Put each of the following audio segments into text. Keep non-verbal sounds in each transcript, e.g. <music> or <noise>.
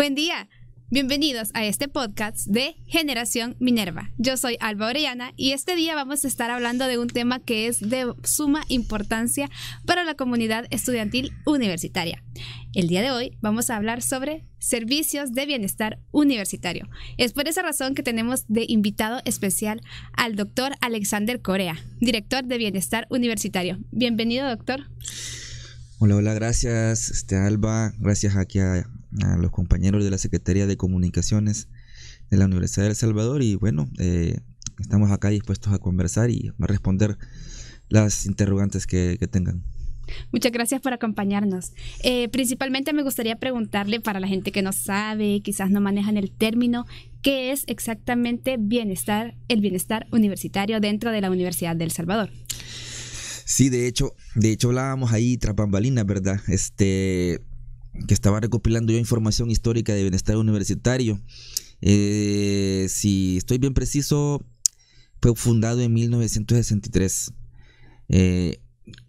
Buen día. Bienvenidos a este podcast de Generación Minerva. Yo soy Alba Orellana y este día vamos a estar hablando de un tema que es de suma importancia para la comunidad estudiantil universitaria. El día de hoy vamos a hablar sobre servicios de bienestar universitario. Es por esa razón que tenemos de invitado especial al doctor Alexander Corea, director de bienestar universitario. Bienvenido, doctor. Hola, hola, gracias, este, Alba. Gracias aquí a a los compañeros de la Secretaría de Comunicaciones de la Universidad del Salvador y bueno, eh, estamos acá dispuestos a conversar y a responder las interrogantes que, tengan. Muchas gracias por acompañarnos. Eh, principalmente me gustaría preguntarle para la gente que no sabe, quizás no manejan el término, ¿qué es exactamente bienestar, el bienestar universitario dentro de la Universidad del Salvador? Sí, de hecho, de hecho hablábamos ahí tras ¿verdad? Este, que estaba recopilando yo información histórica de bienestar universitario. Eh, si estoy bien preciso, fue fundado en 1963 eh,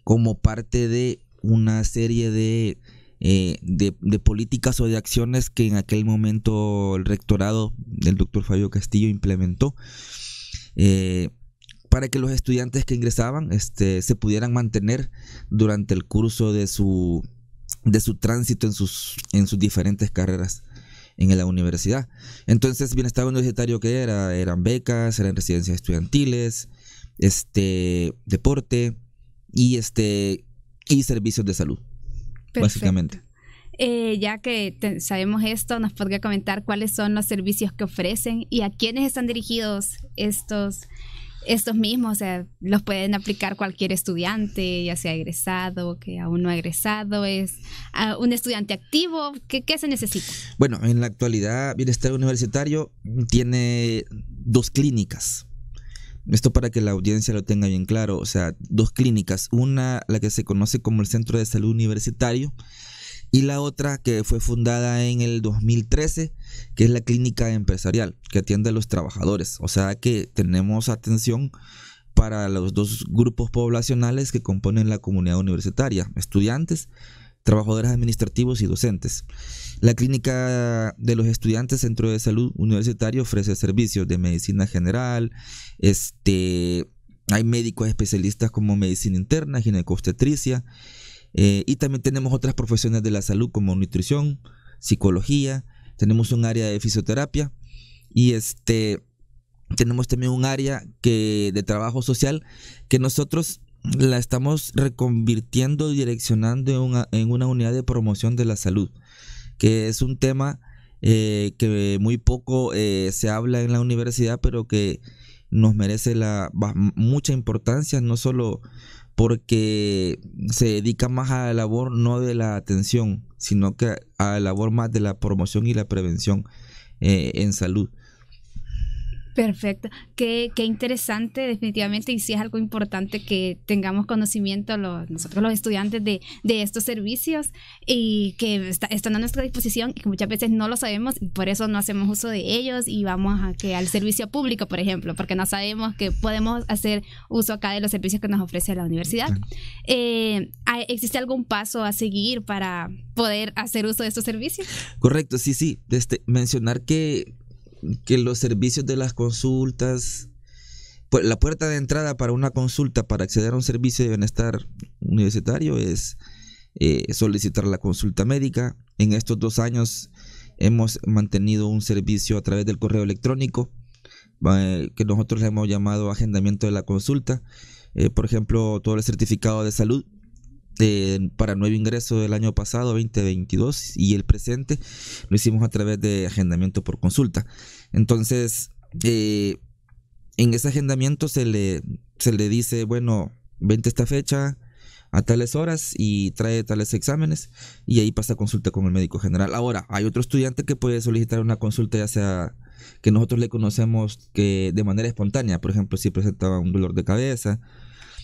como parte de una serie eh, de, de, políticas o de acciones que en aquel momento el rectorado del doctor Fabio Castillo implementó para que los estudiantes que ingresaban este, se pudieran mantener durante el curso de su de su tránsito en sus, en sus diferentes carreras en la universidad. Entonces, bienestar universitario que era, eran becas, eran residencias estudiantiles, este, deporte y este y servicios de salud, básicamente. Eh, ya que sabemos esto, nos podría comentar cuáles son los servicios que ofrecen y a quiénes están dirigidos estos estos mismos, o sea, los pueden aplicar cualquier estudiante, ya sea egresado, que aún no ha egresado, es ah, un estudiante activo, ¿qué, ¿qué, se necesita? Bueno, en la actualidad Bienestar Universitario tiene dos clínicas. Esto para que la audiencia lo tenga bien claro, o sea, dos clínicas. Una, la que se conoce como el Centro de Salud Universitario, y la otra que fue fundada en el 2013, que es la clínica empresarial, que atiende a los trabajadores. O sea que tenemos atención para los dos grupos poblacionales que componen la comunidad universitaria, estudiantes, trabajadores administrativos y docentes. La clínica de los estudiantes Centro de Salud Universitario ofrece servicios de medicina general, este, hay médicos especialistas como medicina interna, ginecobstetricia, eh, y también tenemos otras profesiones de la salud como nutrición, psicología, tenemos un área de fisioterapia y este tenemos también un área que, de trabajo social que nosotros la estamos reconvirtiendo y direccionando en una, unidad de promoción de la salud, que es un tema eh, que muy poco eh, se habla en la universidad, pero que nos merece la, mucha importancia, no solo porque se dedica más a la labor no de la atención, sino que a la labor más de la promoción y la prevención eh, en salud. Perfecto. Qué, qué, interesante, definitivamente, y sí es algo importante que tengamos conocimiento nosotros los estudiantes de, estos servicios y que están a nuestra disposición y que muchas veces no lo sabemos y por eso no hacemos uso de ellos y vamos a que al servicio público, por ejemplo, porque no sabemos que podemos hacer uso acá de los servicios que nos ofrece la universidad. Eh, ¿Existe algún paso a seguir para poder hacer uso de estos servicios? Correcto, sí, sí. Este, mencionar que que los servicios de las consultas, pues, la puerta de entrada para una consulta, para acceder a un servicio de bienestar universitario es eh, solicitar la consulta médica. En estos dos años hemos mantenido un servicio a través del correo electrónico que nosotros le hemos llamado agendamiento de la consulta. Eh, por ejemplo, todo el certificado de salud para nuevo ingreso del año pasado, 2022, y el presente lo hicimos a través de agendamiento por consulta. Entonces, eh, en ese agendamiento se le, se le dice, bueno, vente esta fecha a tales horas y trae tales exámenes y ahí pasa consulta con el médico general. Ahora, hay otro estudiante que puede solicitar una consulta ya sea que nosotros le conocemos que de manera espontánea, por ejemplo, si presentaba un dolor de cabeza,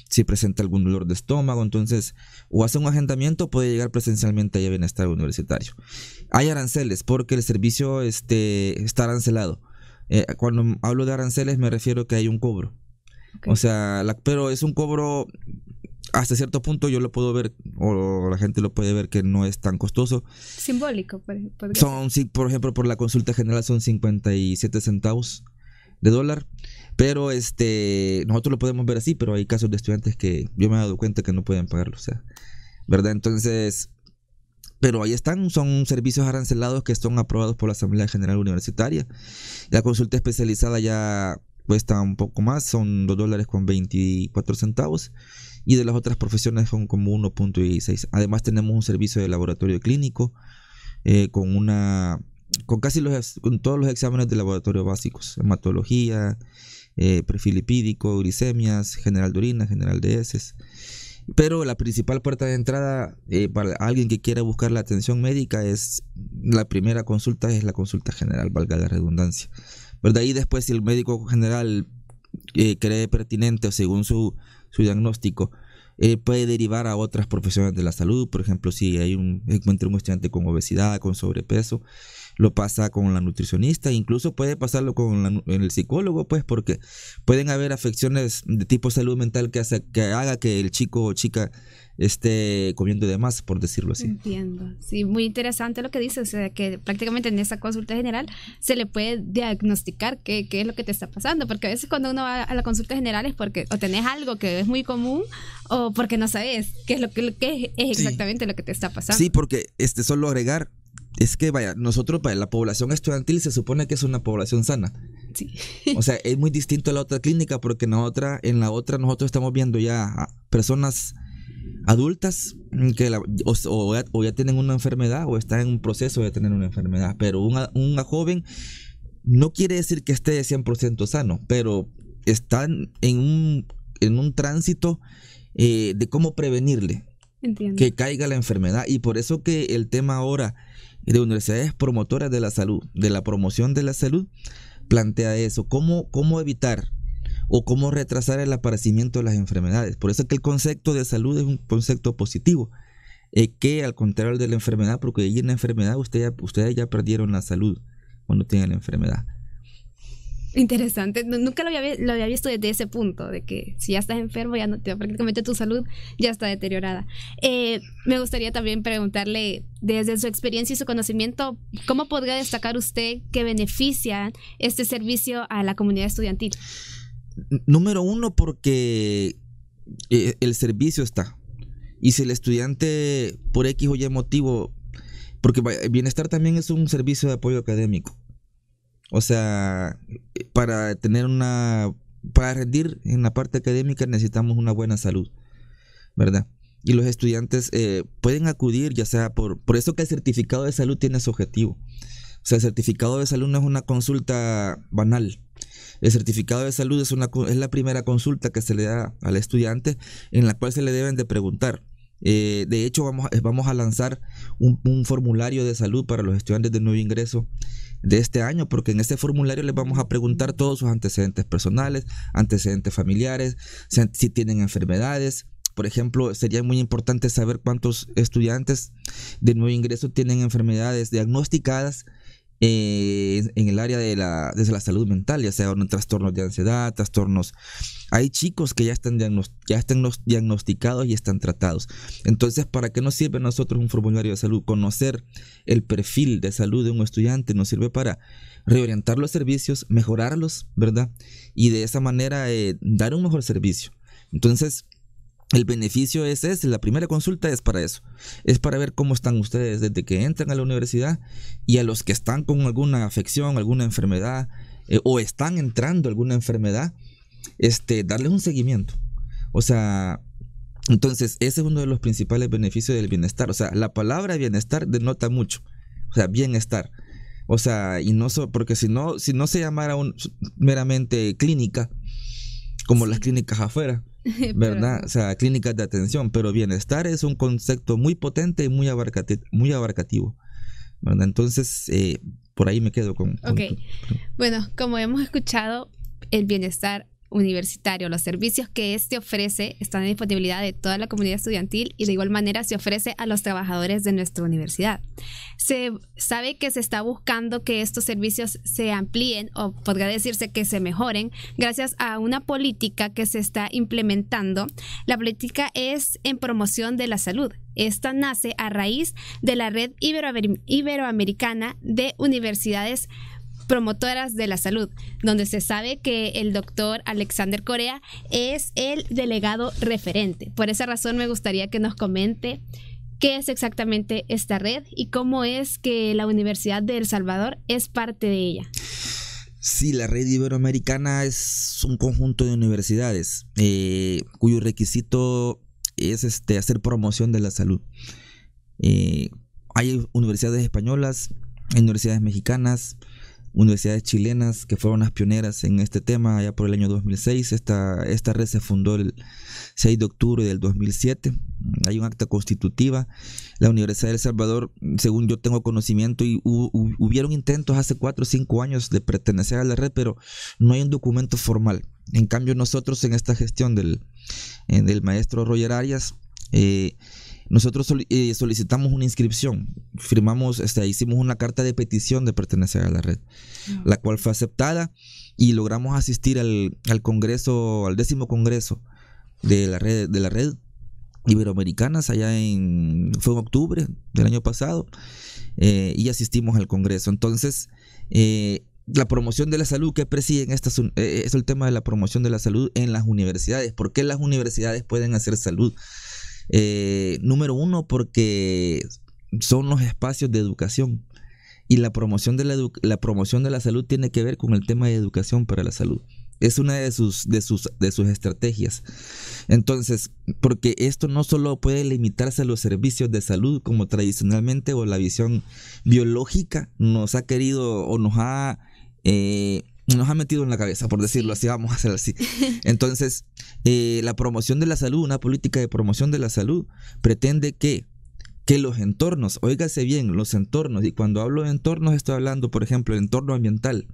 si presenta algún dolor de estómago, entonces o hace un agendamiento puede llegar presencialmente a bienestar universitario. Hay aranceles porque el servicio este, está arancelado. Eh, cuando hablo de aranceles me refiero que hay un cobro. O sea, pero es un cobro hasta cierto punto yo lo puedo ver o la gente lo puede ver que no es tan costoso. Simbólico, por ejemplo. Son, por ejemplo, por la consulta general son 57 centavos de dólar. Pero este, nosotros lo podemos ver así, pero hay casos de estudiantes que yo me he dado cuenta que no pueden pagarlo, o sea, ¿verdad? Entonces, pero ahí están, son servicios arancelados que son aprobados por la Asamblea General Universitaria. La consulta especializada ya cuesta un poco más, son 2 dólares con 24 centavos y de las otras profesiones son como 1.16. Además tenemos un servicio de laboratorio clínico eh, con una con casi todos los exámenes de laboratorio básicos, hematología, eh, lipídico, glicemias, general de orina, general de heces. Pero la principal puerta de entrada eh, para alguien que quiera buscar la atención médica es la primera consulta, es la consulta general, valga la redundancia. Pero de ahí después, si el médico general eh, cree pertinente o según su, diagnóstico, eh, puede derivar a otras profesiones de la salud, por ejemplo, si hay un, encuentra un estudiante con obesidad, con sobrepeso, lo pasa con la nutricionista, incluso puede pasarlo con el psicólogo, pues porque pueden haber afecciones de tipo salud mental que, hace, que haga que el chico o chica esté comiendo de más, por decirlo así. Entiendo. Sí, muy interesante lo que dices, o sea, que prácticamente en esa consulta general se le puede diagnosticar qué, es lo que te está pasando, porque a veces cuando uno va a la consulta general es porque o tenés algo que es muy común o porque no sabes qué es lo que es exactamente lo que te está pasando. Sí, porque este solo agregar es que vaya, nosotros, para la población estudiantil se supone que es una población sana. Sí. O sea, es muy distinto a la otra clínica porque en la otra, en la otra nosotros estamos viendo ya personas adultas que o, ya, tienen una enfermedad o están en un proceso de tener una enfermedad, pero una, joven no quiere decir que esté 100% sano, pero están en un, en un tránsito eh, de cómo prevenirle que caiga la enfermedad y por eso que el tema ahora y de universidades promotoras de la salud, de la promoción de la salud, plantea eso, cómo, cómo evitar o cómo retrasar el aparecimiento de las enfermedades. Por eso es que el concepto de salud es un concepto positivo, eh, que al contrario de la enfermedad, porque en la enfermedad ustedes ya, ustedes ya perdieron la salud cuando tienen la enfermedad interesante. nunca lo había, visto desde ese punto, de que si ya estás enfermo, ya prácticamente tu salud ya está deteriorada. Eh, me gustaría también preguntarle, desde su experiencia y su conocimiento, ¿cómo podría destacar usted que beneficia este servicio a la comunidad estudiantil? Número uno, porque eh, el servicio está. Y si el estudiante, por X o Y motivo, porque bienestar también es un servicio de apoyo académico. O sea, para tener una. Para rendir en la parte académica necesitamos una buena salud, ¿verdad? Y los estudiantes eh, pueden acudir, ya sea por. Por eso que el certificado de salud tiene su objetivo. O sea, el certificado de salud no es una consulta banal. El certificado de salud es, una, es la primera consulta que se le da al estudiante en la cual se le deben de preguntar. Eh, de hecho, vamos, eh, vamos a lanzar un, un, formulario de salud para los estudiantes de nuevo ingreso de este año, porque en este formulario les vamos a preguntar todos sus antecedentes personales, antecedentes familiares, si tienen enfermedades. Por ejemplo, sería muy importante saber cuántos estudiantes de nuevo ingreso tienen enfermedades diagnosticadas eh, en el área de la, salud mental, ya sea trastornos de ansiedad, trastornos... Hay chicos que ya están, ya están diagnosticados y están tratados. Entonces, ¿para qué nos sirve a nosotros un formulario de salud? Conocer el perfil de salud de un estudiante nos sirve para reorientar los servicios, mejorarlos, ¿verdad? Y de esa manera eh, dar un mejor servicio. Entonces, el beneficio es ese, la primera consulta es para eso, es para ver cómo están ustedes desde que entran a la universidad y a los que están con alguna afección, alguna enfermedad eh, o están entrando alguna enfermedad, este, darles un seguimiento. O sea, entonces ese es uno de los principales beneficios del bienestar. O sea, la palabra bienestar denota mucho, o sea, bienestar. O sea, y no so, porque si no, si no se llamara un, meramente clínica, como las clínicas afuera, <laughs> ¿verdad? o sea, clínicas de atención, pero bienestar es un concepto muy potente y muy, muy abarcativo. Entonces, eh, por ahí me quedo con... ok. Bueno, como hemos escuchado, el bienestar universitario. Los servicios que este ofrece están en disponibilidad de toda la comunidad estudiantil y de igual manera se ofrece a los trabajadores de nuestra universidad. Se sabe que se está buscando que estos servicios se amplíen o podría decirse que se mejoren gracias a una política que se está implementando. La política es en promoción de la salud. Esta nace a raíz de la red iberoamericana de universidades promotoras de la salud, donde se sabe que el doctor Alexander Corea es el delegado referente. Por esa razón me gustaría que nos comente qué es exactamente esta red y cómo es que la Universidad de El Salvador es parte de ella. Sí, la red iberoamericana es un conjunto de universidades eh, cuyo requisito es este, hacer promoción de la salud. Eh, hay universidades españolas, universidades mexicanas, universidades chilenas que fueron las pioneras en este tema ya por el año 2006. Esta, esta red se fundó el 6 de octubre del 2007. Hay un acta constitutiva. La Universidad de El Salvador, según yo tengo conocimiento, y hubieron intentos hace 4 o 5 años de pertenecer a la red, pero no hay un documento formal. En cambio, nosotros en esta gestión del, en maestro Roger Arias, eh, nosotros eh, solicitamos una inscripción, firmamos, este, hicimos una carta de petición de pertenecer a la red, la cual fue aceptada y logramos asistir al, congreso, al décimo congreso de la red, de la red iberoamericanas allá en fue en octubre del año pasado eh, y asistimos al congreso entonces eh, la promoción de la salud que presiden estas es el tema de la promoción de la salud en las universidades por qué las universidades pueden hacer salud eh, número uno, porque son los espacios de educación. Y la promoción, de la, la promoción de la salud tiene que ver con el tema de educación para la salud. Es una de sus, de sus, de sus estrategias. Entonces, porque esto no solo puede limitarse a los servicios de salud como tradicionalmente o la visión biológica nos ha querido o nos ha eh, nos ha metido en la cabeza, por decirlo así, vamos a hacer así. <laughs> Entonces, eh, la promoción de la salud, una política de promoción de la salud, pretende que, los entornos, óigase bien, los entornos, y cuando hablo de entornos estoy hablando, por ejemplo, el entorno ambiental,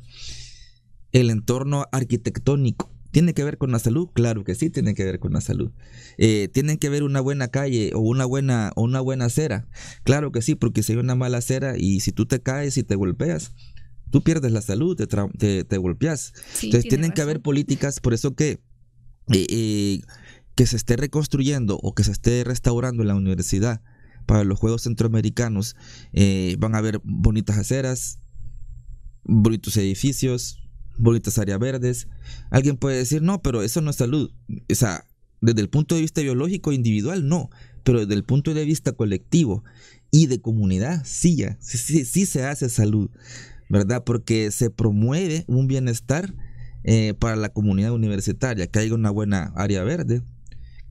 el entorno arquitectónico. ¿Tiene que ver con la salud? Claro que sí, tiene que ver con la salud. Eh, ¿Tiene ¿Tienen que ver una buena calle o una buena, o una buena acera? Claro que sí, porque si hay una mala acera y si tú te caes y te golpeas, tú pierdes la salud, te, te, golpeas. Entonces tienen que haber políticas, por eso que... Eh, eh, que se esté reconstruyendo o que se esté restaurando en la universidad para los Juegos Centroamericanos, eh, van a haber bonitas aceras, bonitos edificios, bonitas áreas verdes. Alguien puede decir, no, pero eso no es salud. O sea, desde el punto de vista biológico individual, no, pero desde el punto de vista colectivo y de comunidad, sí, ya, sí, sí, sí se hace salud. ¿verdad? Porque se promueve un bienestar eh, para la comunidad universitaria, que haya una buena área verde,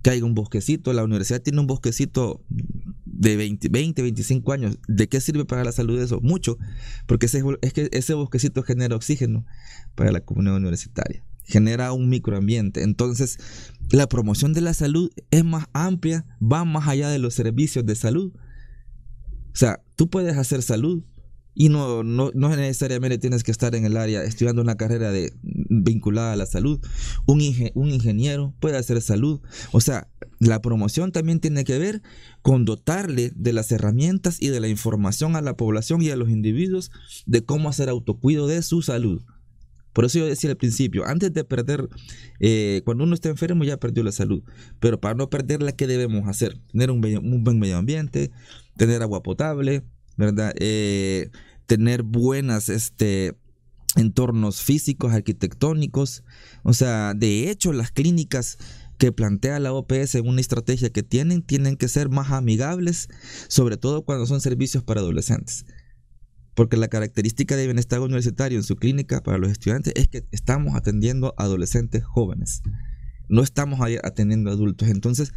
que haya un bosquecito. La universidad tiene un bosquecito de 20, 25 años. ¿De qué sirve para la salud eso? Mucho, porque ese, es que ese bosquecito genera oxígeno para la comunidad universitaria, genera un microambiente. Entonces, la promoción de la salud es más amplia, va más allá de los servicios de salud. O sea, tú puedes hacer salud, y no, no, necesariamente tienes que estar en el área estudiando una carrera de, vinculada a la salud. Un, un ingeniero puede hacer salud. O sea, la promoción también tiene que ver con dotarle de las herramientas y de la información a la población y a los individuos de cómo hacer autocuido de su salud. Por eso yo decía al principio, antes de perder, eh, cuando uno está enfermo ya perdió la salud, pero para no perderla, ¿qué debemos hacer? Tener un buen medio ambiente, tener agua potable, ¿verdad? Eh, tener buenas, este, entornos físicos, arquitectónicos. O sea, de hecho, las clínicas que plantea la OPS en una estrategia que tienen, tienen que ser más amigables, sobre todo cuando son servicios para adolescentes. Porque la característica de bienestar universitario en su clínica para los estudiantes es que estamos atendiendo a adolescentes jóvenes. No estamos atendiendo a adultos. Entonces,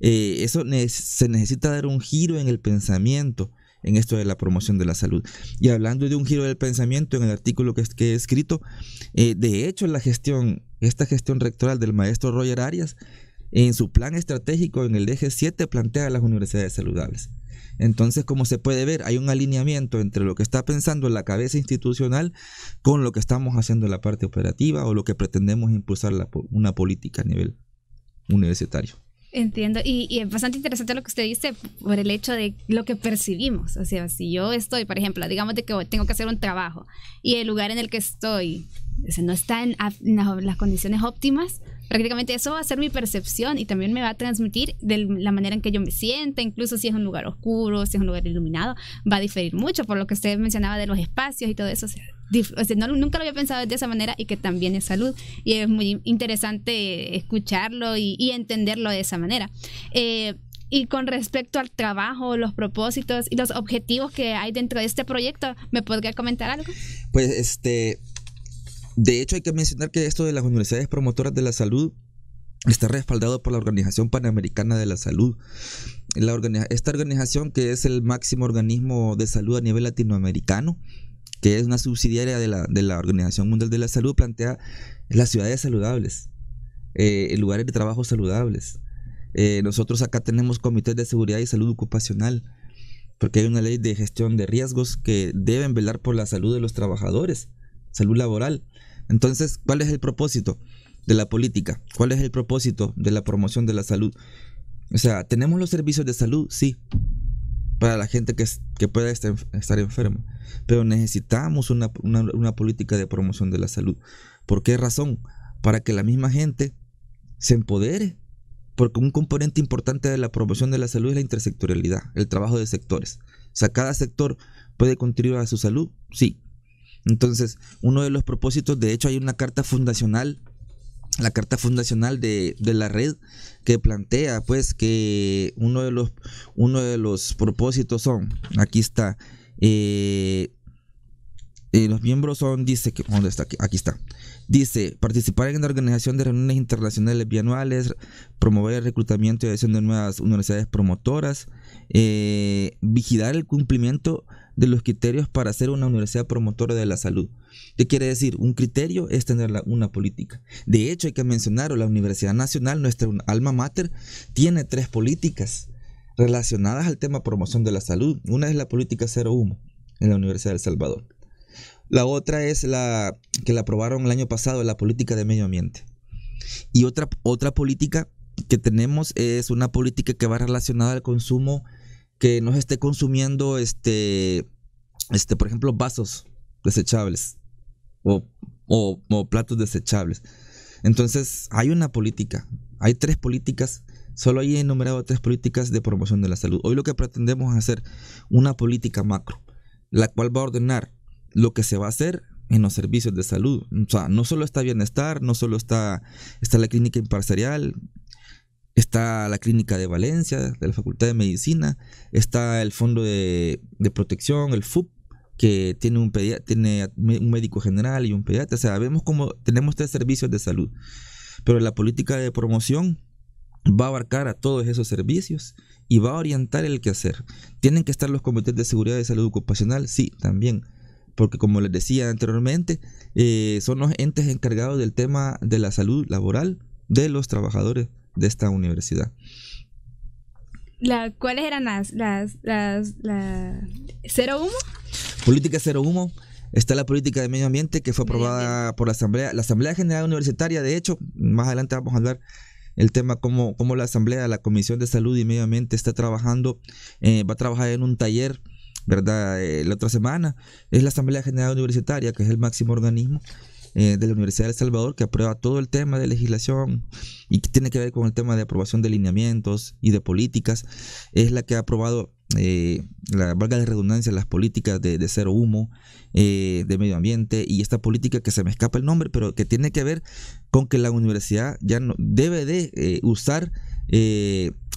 eh, eso se necesita dar un giro en el pensamiento en esto de la promoción de la salud. Y hablando de un giro del pensamiento, en el artículo que, que he escrito, eh, de hecho la gestión, esta gestión rectoral del maestro Roger Arias, en su plan estratégico en el eje 7 plantea las universidades saludables. Entonces, como se puede ver, hay un alineamiento entre lo que está pensando la cabeza institucional con lo que estamos haciendo en la parte operativa o lo que pretendemos impulsar una política a nivel universitario. Entiendo, y, es bastante interesante lo que usted dice por el hecho de lo que percibimos. O sea, si yo estoy, por ejemplo, digamos que tengo que hacer un trabajo y el lugar en el que estoy no está en las condiciones óptimas, prácticamente eso va a ser mi percepción y también me va a transmitir de la manera en que yo me sienta, incluso si es un lugar oscuro, si es un lugar iluminado, va a diferir mucho por lo que usted mencionaba de los espacios y todo eso. no, nunca lo había pensado de esa manera y que también es salud. Y es muy interesante escucharlo y, entenderlo de esa manera. Eh, y con respecto al trabajo, los propósitos y los objetivos que hay dentro de este proyecto, ¿me podría comentar algo? Pues este, de hecho, hay que mencionar que esto de las universidades promotoras de la salud está respaldado por la Organización Panamericana de la Salud. esta organización, que es el máximo organismo de salud a nivel latinoamericano, que es una subsidiaria de la, Organización Mundial de la Salud, plantea las ciudades saludables, eh, lugares de trabajo saludables. Eh, nosotros acá tenemos comités de seguridad y salud ocupacional, porque hay una ley de gestión de riesgos que deben velar por la salud de los trabajadores, salud laboral. Entonces, ¿cuál es el propósito de la política? ¿Cuál es el propósito de la promoción de la salud? O sea, ¿tenemos los servicios de salud? Sí, para la gente que, pueda estar enferma. Pero necesitamos una, una política de promoción de la salud. ¿Por qué razón? Para que la misma gente se empodere porque un componente importante de la promoción de la salud es la intersectorialidad, el trabajo de sectores. O sea, cada sector puede contribuir a su salud, sí, entonces, uno de los propósitos, de hecho hay una carta fundacional, la carta fundacional de, de la red, que plantea pues que uno de los, uno de los propósitos son, aquí está, eh, los miembros son, dice, que, ¿dónde está? Aquí, está. Dice, participar en la organización de reuniones internacionales bianuales, promover el reclutamiento y adhesión de nuevas universidades promotoras, eh, vigilar el cumplimiento de los criterios para ser una universidad promotora de la salud. ¿Qué quiere decir? Un criterio es tener una política. De hecho, hay que mencionar, la Universidad Nacional, nuestra alma mater, tiene tres políticas relacionadas al tema promoción de la salud. Una es la política cero humo en la Universidad del El Salvador. La otra es la que la aprobaron el año pasado, la política de medio ambiente. Y otra, otra política que tenemos es una política que va relacionada al consumo, que no esté consumiendo, este, este, por ejemplo, vasos desechables o, platos desechables. Entonces, hay una política, hay tres políticas Solo hay he enumerado tres políticas de promoción de la salud. Hoy lo que pretendemos es hacer una política macro, la cual va a ordenar lo que se va a hacer en los servicios de salud. O sea, no solo está bienestar, no solo está, está la clínica imparcial, está la clínica de Valencia, de la Facultad de Medicina, está el Fondo de, Protección, el FUP, que tiene un, tiene un médico general y un pediatra. O sea, vemos cómo tenemos tres servicios de salud. Pero la política de promoción va a abarcar a todos esos servicios y va a orientar el quehacer. ¿Tienen que estar los comités de seguridad de salud ocupacional? Sí, también porque como les decía anteriormente, eh, son los entes encargados del tema de la salud laboral de los trabajadores de esta universidad. ¿Cuáles eran las, las, cero humo? Política cero humo. Está la política de medio ambiente que fue aprobada por la Asamblea, la Asamblea General Universitaria. De hecho, más adelante vamos a hablar el tema cómo, cómo la Asamblea, la Comisión de Salud y Medio Ambiente está trabajando, eh, va a trabajar en un taller ¿verdad? Eh, la otra semana es la Asamblea General Universitaria, que es el máximo organismo eh, de la Universidad de El Salvador, que aprueba todo el tema de legislación y que tiene que ver con el tema de aprobación de lineamientos y de políticas. Es la que ha aprobado, eh, la valga de redundancia, las políticas de, de cero humo, de medio ambiente y esta política que se me escapa el nombre, pero que tiene que ver con que la universidad ya no debe de usar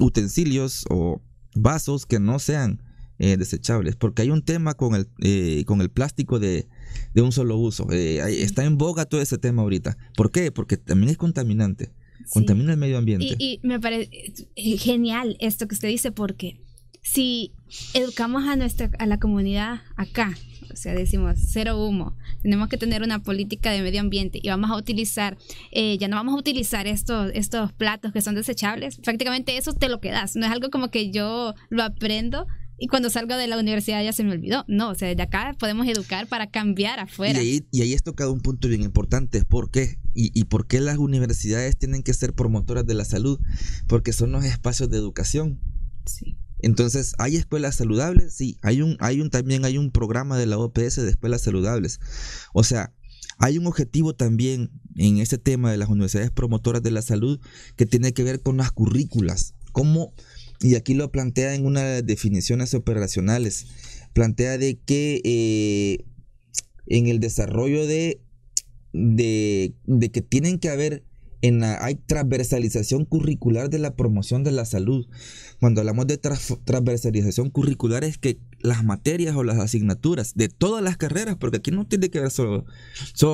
utensilios o vasos que no sean eh, desechables, porque hay un tema con el, eh, con el plástico de, de un solo uso. Eh, está en boga todo ese tema ahorita. ¿Por qué? Porque también es contaminante. Contamina el medio ambiente. Y, me parece genial esto que usted dice, porque si educamos a nuestra a la comunidad acá, o sea, decimos cero humo, tenemos que tener una política de medio ambiente y vamos a utilizar, ya no vamos a utilizar estos, estos platos que son desechables, prácticamente eso te lo quedas, no es algo como que yo lo aprendo, y cuando salgo de la universidad ya se me olvidó. No, o sea, de acá podemos educar para cambiar afuera. Y ahí, y tocado un punto bien importante, ¿por qué? Y, por qué las universidades tienen que ser promotoras de la salud? Porque son los espacios de educación. Sí. Entonces, ¿hay escuelas saludables? Sí, hay un, hay un, también hay un programa de la OPS de escuelas saludables. O sea, hay un objetivo también en este tema de las universidades promotoras de la salud que tiene que ver con las currículas. ¿Cómo, y aquí lo plantea en una de las definiciones operacionales, plantea de que eh, en el desarrollo de, de, que tienen que haber, en la, hay transversalización curricular de la promoción de la salud. Cuando hablamos de transversalización curricular es que las materias o las asignaturas de todas las carreras, porque aquí no tiene que ver solo,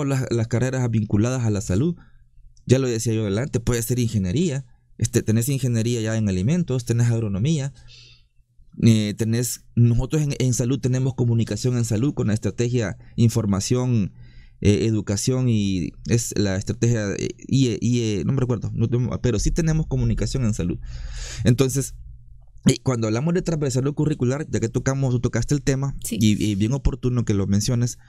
las, las carreras vinculadas a la salud, ya lo decía yo adelante, puede ser ingeniería, este, tenés ingeniería ya en alimentos, tenés agronomía, eh, nosotros en, salud tenemos comunicación en salud con la estrategia información, eh, educación y es la estrategia eh, IE, e, no me recuerdo, pero sí tenemos comunicación en salud. Entonces, cuando hablamos de transversalidad curricular, ya que tocamos tocaste el tema, y, y, bien oportuno que lo menciones,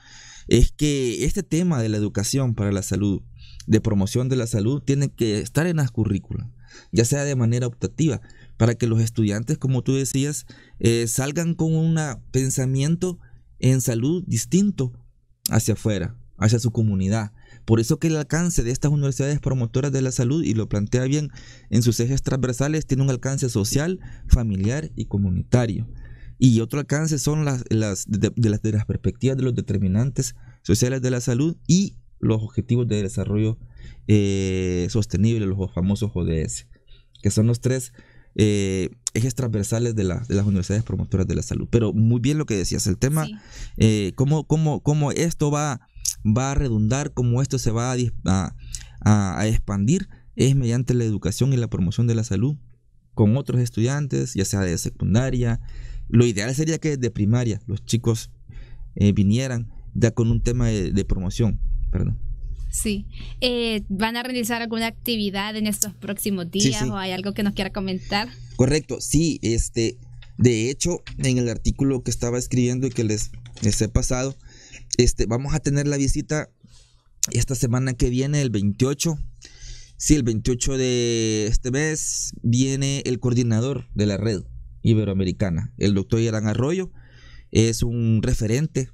es que este tema de la educación para la salud, de promoción de la salud, tiene que estar en las currículas ya sea de manera optativa, para que los estudiantes, como tú decías, eh, salgan con un pensamiento en salud distinto hacia afuera, hacia su comunidad. Por eso que el alcance de estas universidades promotoras de la salud, y lo plantea bien en sus ejes transversales, tiene un alcance social, familiar y comunitario. Y otro alcance son las, de, las, de las perspectivas de los determinantes sociales de la salud y los objetivos de desarrollo eh, sostenible, los famosos ODS, que son los tres eh, ejes transversales de, las universidades promotoras de la salud. Pero muy bien lo que decías, el tema, eh, cómo, esto va, va a redundar, cómo esto se va a, expandir, es mediante la educación y la promoción de la salud con otros estudiantes, ya sea de secundaria. Lo ideal sería que de primaria los chicos vinieran ya con un tema de, de promoción. Perdón. Sí. Eh, ¿Van a realizar alguna actividad en estos próximos días o hay algo que nos quiera comentar? Correcto, sí. Este, de hecho, en el artículo que estaba escribiendo y que les, les he pasado, este, vamos a tener la visita esta semana que viene, el 28. Sí, el 28 de este mes viene el coordinador de la red iberoamericana, el doctor Irán Arroyo. Es un referente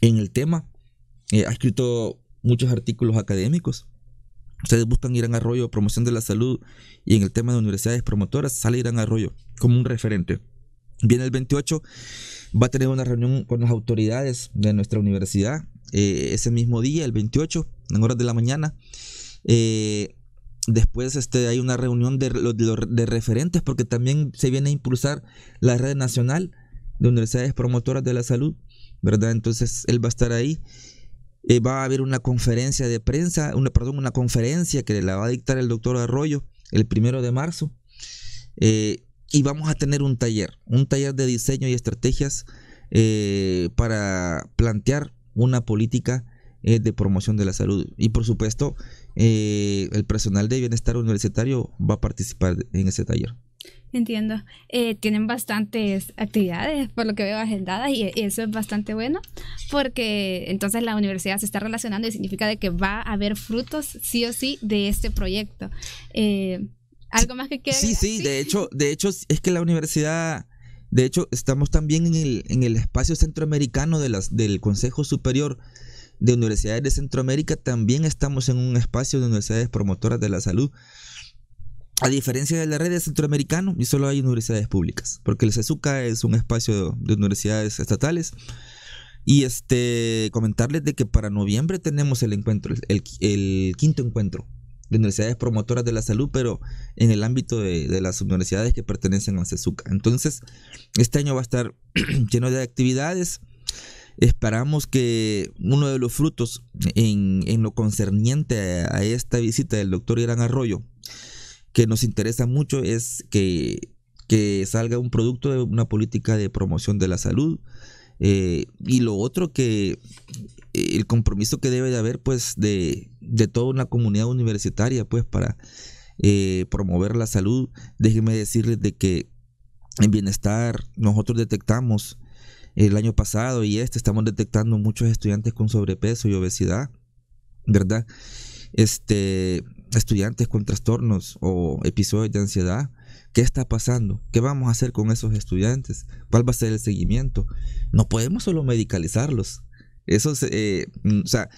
en el tema. Eh, ha escrito muchos artículos académicos. Ustedes buscan Irán Arroyo, promoción de la salud y en el tema de universidades promotoras sale Irán Arroyo como un referente. Viene el 28, va a tener una reunión con las autoridades de nuestra universidad eh, ese mismo día, el 28, en horas de la mañana. Eh, después este, hay una reunión de, de, referentes porque también se viene a impulsar la red nacional de universidades promotoras de la salud, ¿verdad? Entonces él va a estar ahí eh, va a haber una conferencia de prensa, una, perdón, una conferencia que la va a dictar el doctor Arroyo el primero de marzo. Eh, y vamos a tener un taller, un taller de diseño y estrategias eh, para plantear una política de promoción de la salud. Y por supuesto, el personal de bienestar universitario va a participar en ese taller. Entiendo. Eh, tienen bastantes actividades, por lo que veo, agendadas y eso es bastante bueno, porque entonces la universidad se está relacionando y significa de que va a haber frutos sí o sí de este proyecto. Eh, ¿Algo más que quede? decir sí, sí, de hecho, de hecho es que la universidad... De hecho, estamos también en el, en el espacio centroamericano de las, del Consejo Superior de Universidades de Centroamérica. También estamos en un espacio de universidades promotoras de la salud. A diferencia de la red de centroamericano, y solo hay universidades públicas, porque el CESUCA es un espacio de universidades estatales. Y este, comentarles de que para noviembre tenemos el encuentro, el, quinto encuentro de universidades promotoras de la salud, pero en el ámbito de, las universidades que pertenecen al CESUCA. Entonces, este año va a estar <clears throat> lleno de actividades. Esperamos que uno de los frutos en, lo concerniente a esta visita del doctor Irán Arroyo que nos interesa mucho es que, salga un producto de una política de promoción de la salud. Eh, y lo otro que eh, el compromiso que debe de haber pues de, toda una comunidad universitaria pues para eh, promover la salud, déjenme decirles de que en bienestar nosotros detectamos el año pasado y este estamos detectando muchos estudiantes con sobrepeso y obesidad, ¿verdad? Este, estudiantes con trastornos o episodios de ansiedad. ¿Qué está pasando? ¿Qué vamos a hacer con esos estudiantes? ¿Cuál va a ser el seguimiento? No podemos solo medicalizarlos. Eso eh, mm, o sea,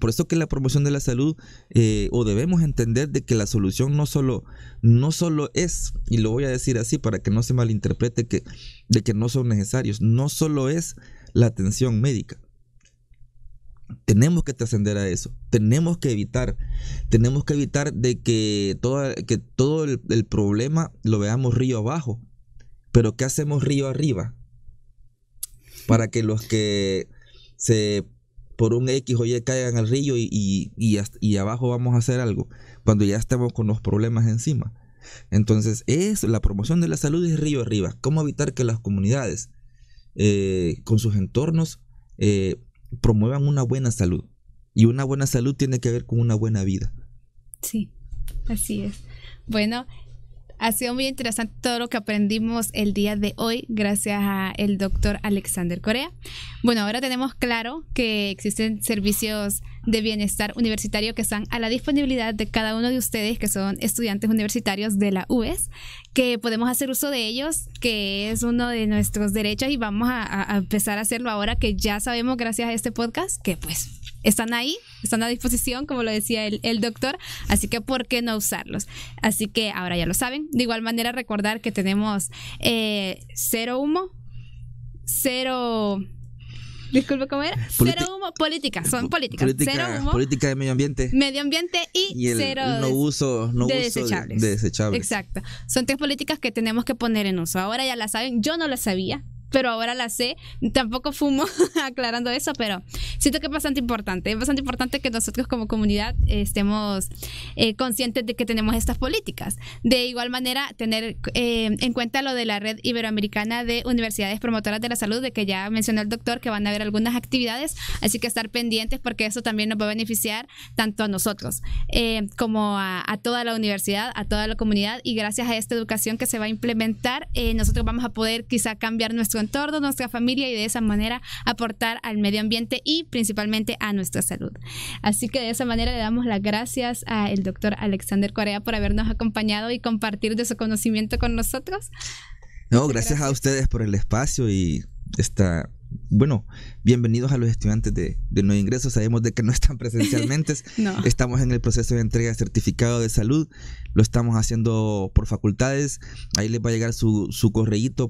por eso que la promoción de la salud, eh, o debemos entender de que la solución no solo, no solo es, y lo voy a decir así para que no se malinterprete que, de que no son necesarios, no solo es la atención médica tenemos que trascender a eso, tenemos que evitar, tenemos que evitar de que, que todo el, problema lo veamos río abajo, pero ¿qué hacemos río arriba? Para que los que se por un X o Y caigan al río y, y, abajo vamos a hacer algo, cuando ya estamos con los problemas encima. Entonces, es la promoción de la salud es río arriba, cómo evitar que las comunidades eh, con sus entornos eh, promuevan una buena salud. Y una buena salud tiene que ver con una buena vida. Sí, así es. Bueno, ha sido muy interesante todo lo que aprendimos el día de hoy gracias al doctor Alexander Corea. Bueno, ahora tenemos claro que existen servicios de bienestar universitario que están a la disponibilidad de cada uno de ustedes que son estudiantes universitarios de la UES, que podemos hacer uso de ellos, que es uno de nuestros derechos y vamos a, a empezar a hacerlo ahora que ya sabemos gracias a este podcast que pues están ahí, están a disposición, como lo decía el, doctor, así que ¿por qué no usarlos? Así que ahora ya lo saben. De igual manera, recordar que tenemos eh, cero humo, cero... Disculpe, ¿cómo era? cero humo, política, son políticas. Política, cero humo, política de medio ambiente. Medio ambiente y, cero no uso, no Exacto. Son tres políticas que tenemos que poner en uso. Ahora ya la saben, yo no las sabía, pero ahora la sé. Tampoco fumo <laughs> aclarando eso, pero siento que es bastante importante. Es bastante importante que nosotros como comunidad estemos eh, conscientes de que tenemos estas políticas. De igual manera, tener eh, en cuenta lo de la red iberoamericana de universidades promotoras de la salud, de que ya mencionó el doctor que van a haber algunas actividades, así que estar pendientes porque eso también nos va a beneficiar tanto a nosotros eh, como a, a, toda la universidad, a toda la comunidad y gracias a esta educación que se va a implementar, nosotros vamos a poder quizá cambiar nuestro entorno, nuestra familia y de esa manera aportar al medio ambiente y principalmente a nuestra salud. Así que de esa manera le damos las gracias al doctor Alexander Corea por habernos acompañado y compartir de su conocimiento con nosotros. No, gracias a ustedes por el espacio y esta bueno, bienvenidos a los estudiantes de, de nuevo Sabemos de que no están presencialmente. <laughs> Estamos en el proceso de entrega de certificado de salud. Lo estamos haciendo por facultades. Ahí les va a llegar su, su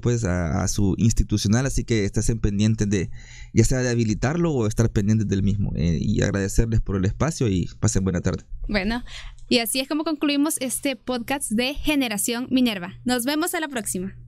pues a, su institucional. Así que estén pendientes de, ya sea de habilitarlo o estar pendientes del mismo. Eh, y agradecerles por el espacio y pasen buena tarde. Bueno, y así es como concluimos este podcast de Generación Minerva. Nos vemos a la próxima.